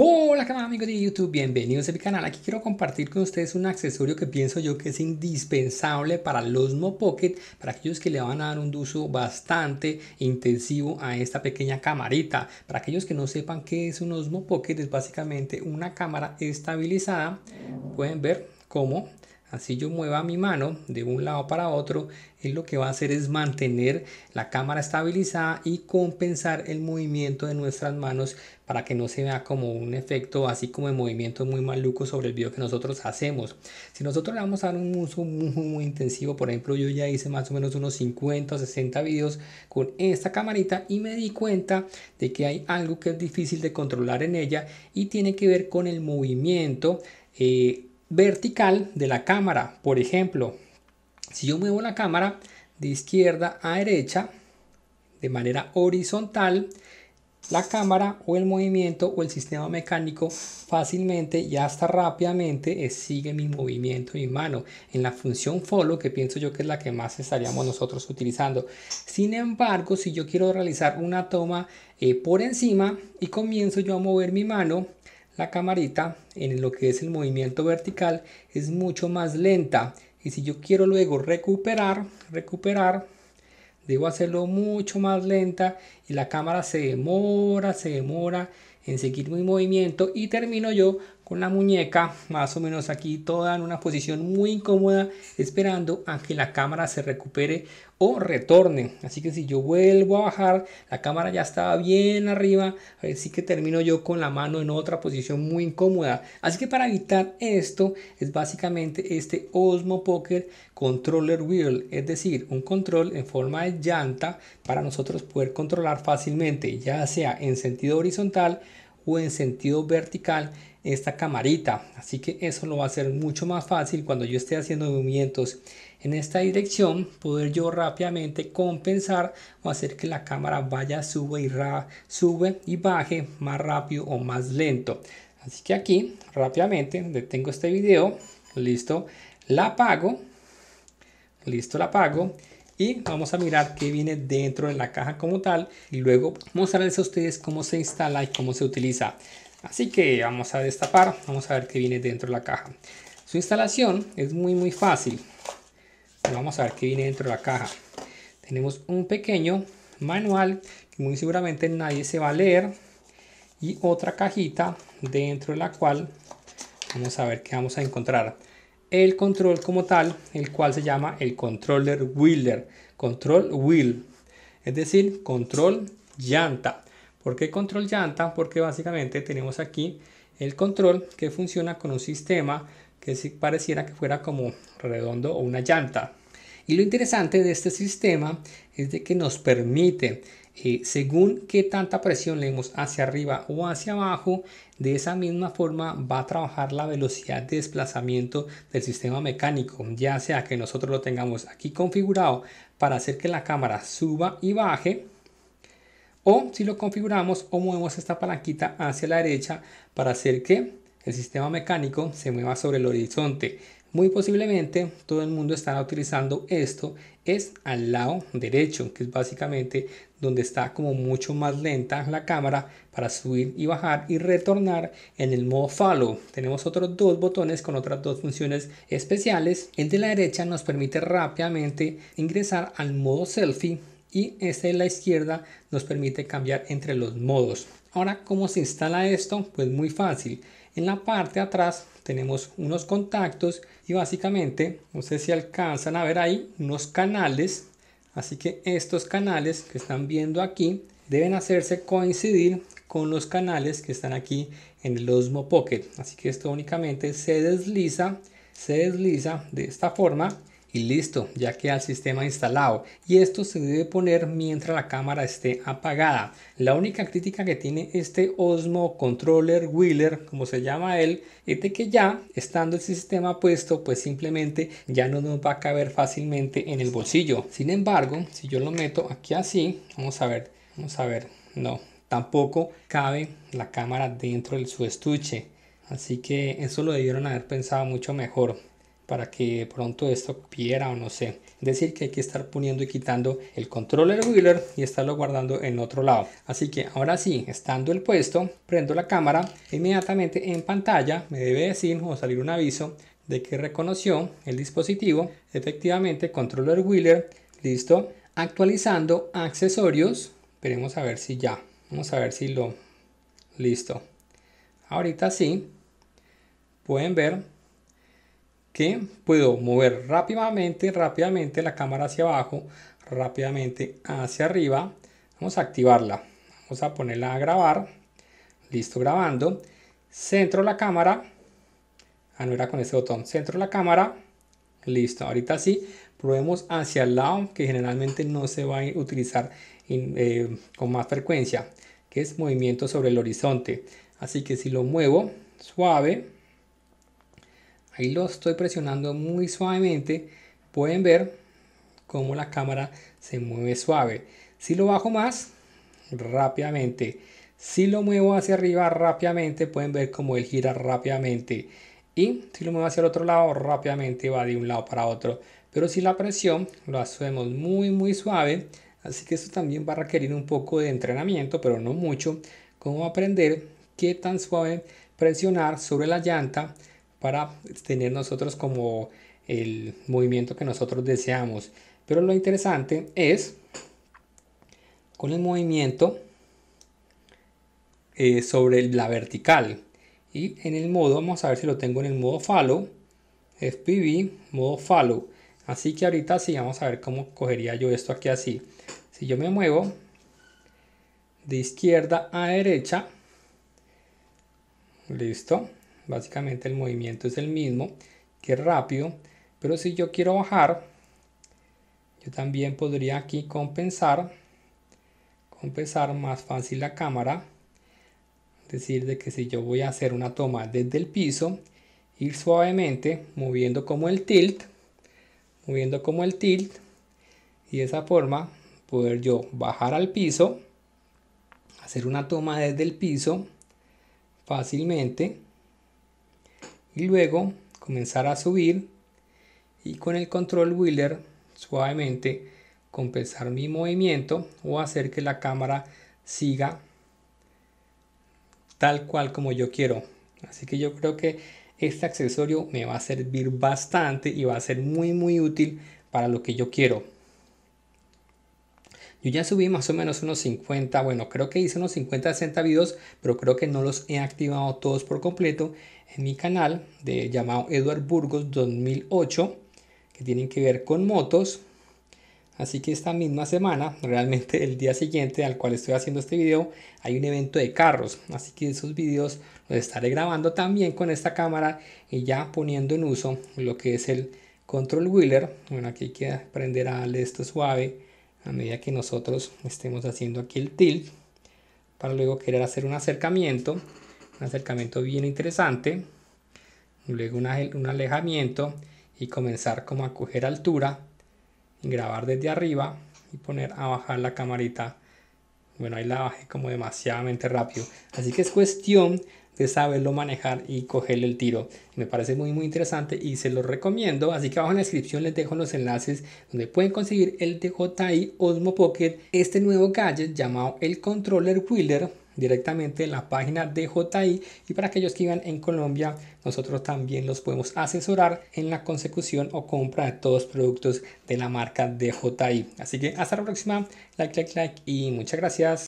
Hola, ¿qué amigos de YouTube? Bienvenidos a mi canal. Aquí quiero compartir con ustedes un accesorio que pienso yo que es indispensable para los No Pocket, para aquellos que le van a dar un uso bastante intensivo a esta pequeña camarita. Para aquellos que no sepan qué es un Osmo Pocket, es básicamente una cámara estabilizada. Pueden ver cómo Así yo mueva mi mano de un lado para otro, él lo que va a hacer es mantener la cámara estabilizada y compensar el movimiento de nuestras manos para que no se vea como un efecto así como de movimiento muy maluco sobre el video que nosotros hacemos. Si nosotros le vamos a dar un uso muy, intensivo, por ejemplo yo ya hice más o menos unos 50 o 60 videos con esta camarita y me di cuenta de que hay algo que es difícil de controlar en ella y tiene que ver con el movimiento. Eh, vertical de la cámara. Por ejemplo, si yo muevo la cámara de izquierda a derecha, de manera horizontal, la cámara o el movimiento o el sistema mecánico fácilmente y hasta rápidamente eh, sigue mi movimiento, mi mano, en la función follow que pienso yo que es la que más estaríamos nosotros utilizando. Sin embargo, si yo quiero realizar una toma eh, por encima y comienzo yo a mover mi mano, la camarita en lo que es el movimiento vertical es mucho más lenta y si yo quiero luego recuperar recuperar debo hacerlo mucho más lenta y la cámara se demora se demora en seguir mi movimiento y termino yo con la muñeca más o menos aquí toda en una posición muy incómoda esperando a que la cámara se recupere o retorne así que si yo vuelvo a bajar la cámara ya estaba bien arriba así que termino yo con la mano en otra posición muy incómoda así que para evitar esto es básicamente este Osmo Poker Controller Wheel es decir un control en forma de llanta para nosotros poder controlar fácilmente ya sea en sentido horizontal o en sentido vertical esta camarita así que eso lo va a hacer mucho más fácil cuando yo esté haciendo movimientos en esta dirección poder yo rápidamente compensar o hacer que la cámara vaya sube y sube y baje más rápido o más lento así que aquí rápidamente detengo este video listo la apago listo la apago y vamos a mirar qué viene dentro de la caja como tal y luego mostrarles a ustedes cómo se instala y cómo se utiliza Así que vamos a destapar, vamos a ver qué viene dentro de la caja. Su instalación es muy muy fácil. Vamos a ver qué viene dentro de la caja. Tenemos un pequeño manual que muy seguramente nadie se va a leer y otra cajita dentro de la cual vamos a ver qué vamos a encontrar. El control como tal, el cual se llama el controller wheeler, control wheel, es decir, control llanta. ¿Por qué control llanta? Porque básicamente tenemos aquí el control que funciona con un sistema que pareciera que fuera como redondo o una llanta. Y lo interesante de este sistema es de que nos permite, eh, según qué tanta presión leemos hacia arriba o hacia abajo, de esa misma forma va a trabajar la velocidad de desplazamiento del sistema mecánico, ya sea que nosotros lo tengamos aquí configurado para hacer que la cámara suba y baje, o si lo configuramos o movemos esta palanquita hacia la derecha para hacer que el sistema mecánico se mueva sobre el horizonte. Muy posiblemente todo el mundo estará utilizando esto, es al lado derecho, que es básicamente donde está como mucho más lenta la cámara para subir y bajar y retornar en el modo follow. Tenemos otros dos botones con otras dos funciones especiales. El de la derecha nos permite rápidamente ingresar al modo selfie y este la izquierda nos permite cambiar entre los modos. Ahora, ¿cómo se instala esto? Pues muy fácil. En la parte de atrás tenemos unos contactos y básicamente, no sé si alcanzan a ver ahí, unos canales. Así que estos canales que están viendo aquí deben hacerse coincidir con los canales que están aquí en el Osmo Pocket. Así que esto únicamente se desliza, se desliza de esta forma y listo, ya queda el sistema instalado y esto se debe poner mientras la cámara esté apagada. La única crítica que tiene este Osmo Controller Wheeler, como se llama él, es de que ya estando el sistema puesto, pues simplemente ya no nos va a caber fácilmente en el bolsillo. Sin embargo, si yo lo meto aquí así, vamos a ver, vamos a ver, no, tampoco cabe la cámara dentro de su estuche. Así que eso lo debieron haber pensado mucho mejor para que pronto esto quiera o no sé. Es decir, que hay que estar poniendo y quitando el controller wheeler y estarlo guardando en otro lado. Así que ahora sí, estando el puesto, prendo la cámara. Inmediatamente en pantalla me debe decir o salir un aviso de que reconoció el dispositivo. Efectivamente, controller wheeler, listo. Actualizando accesorios. Veremos a ver si ya. Vamos a ver si lo... Listo. Ahorita sí. Pueden ver que puedo mover rápidamente, rápidamente la cámara hacia abajo, rápidamente hacia arriba. Vamos a activarla. Vamos a ponerla a grabar. Listo, grabando. Centro la cámara. Ah, no era con ese botón. Centro la cámara. Listo, ahorita sí. Probemos hacia el lado, que generalmente no se va a utilizar eh, con más frecuencia, que es movimiento sobre el horizonte. Así que si lo muevo suave, Ahí lo estoy presionando muy suavemente. Pueden ver cómo la cámara se mueve suave. Si lo bajo más, rápidamente. Si lo muevo hacia arriba rápidamente, pueden ver cómo él gira rápidamente. Y si lo muevo hacia el otro lado, rápidamente va de un lado para otro. Pero si la presión lo hacemos muy, muy suave, así que esto también va a requerir un poco de entrenamiento, pero no mucho. como aprender qué tan suave presionar sobre la llanta para tener nosotros como el movimiento que nosotros deseamos. Pero lo interesante es con el movimiento eh, sobre la vertical. Y en el modo, vamos a ver si lo tengo en el modo follow, FPV, modo follow. Así que ahorita sí, vamos a ver cómo cogería yo esto aquí así. Si yo me muevo de izquierda a derecha, listo, básicamente el movimiento es el mismo, que es rápido, pero si yo quiero bajar, yo también podría aquí compensar, compensar más fácil la cámara, es decir, de que si yo voy a hacer una toma desde el piso, ir suavemente moviendo como el tilt, moviendo como el tilt, y de esa forma poder yo bajar al piso, hacer una toma desde el piso fácilmente y luego comenzar a subir y con el control wheeler suavemente compensar mi movimiento o hacer que la cámara siga tal cual como yo quiero. Así que yo creo que este accesorio me va a servir bastante y va a ser muy muy útil para lo que yo quiero. Yo ya subí más o menos unos 50, bueno, creo que hice unos 50, 60 videos, pero creo que no los he activado todos por completo en mi canal de llamado Eduard Burgos 2008, que tienen que ver con motos. Así que esta misma semana, realmente el día siguiente al cual estoy haciendo este video, hay un evento de carros. Así que esos videos los estaré grabando también con esta cámara y ya poniendo en uso lo que es el control wheeler. Bueno, aquí hay que aprender a darle esto suave a medida que nosotros estemos haciendo aquí el tilt para luego querer hacer un acercamiento un acercamiento bien interesante luego un alejamiento y comenzar como a coger altura grabar desde arriba y poner a bajar la camarita bueno ahí la bajé como demasiadamente rápido así que es cuestión de saberlo manejar y cogerle el tiro. Me parece muy muy interesante y se lo recomiendo. Así que abajo en la descripción les dejo los enlaces donde pueden conseguir el DJI Osmo Pocket, este nuevo gadget llamado el Controller Wheeler directamente en la página de y para aquellos que vivan en Colombia nosotros también los podemos asesorar en la consecución o compra de todos los productos de la marca DJI así que hasta la próxima like like like y muchas gracias